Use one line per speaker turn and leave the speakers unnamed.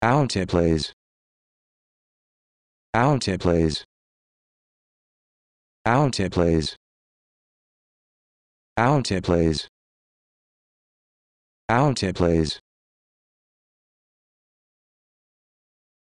Out it plays. Out it plays. Out it plays. Out it plays. Out it plays.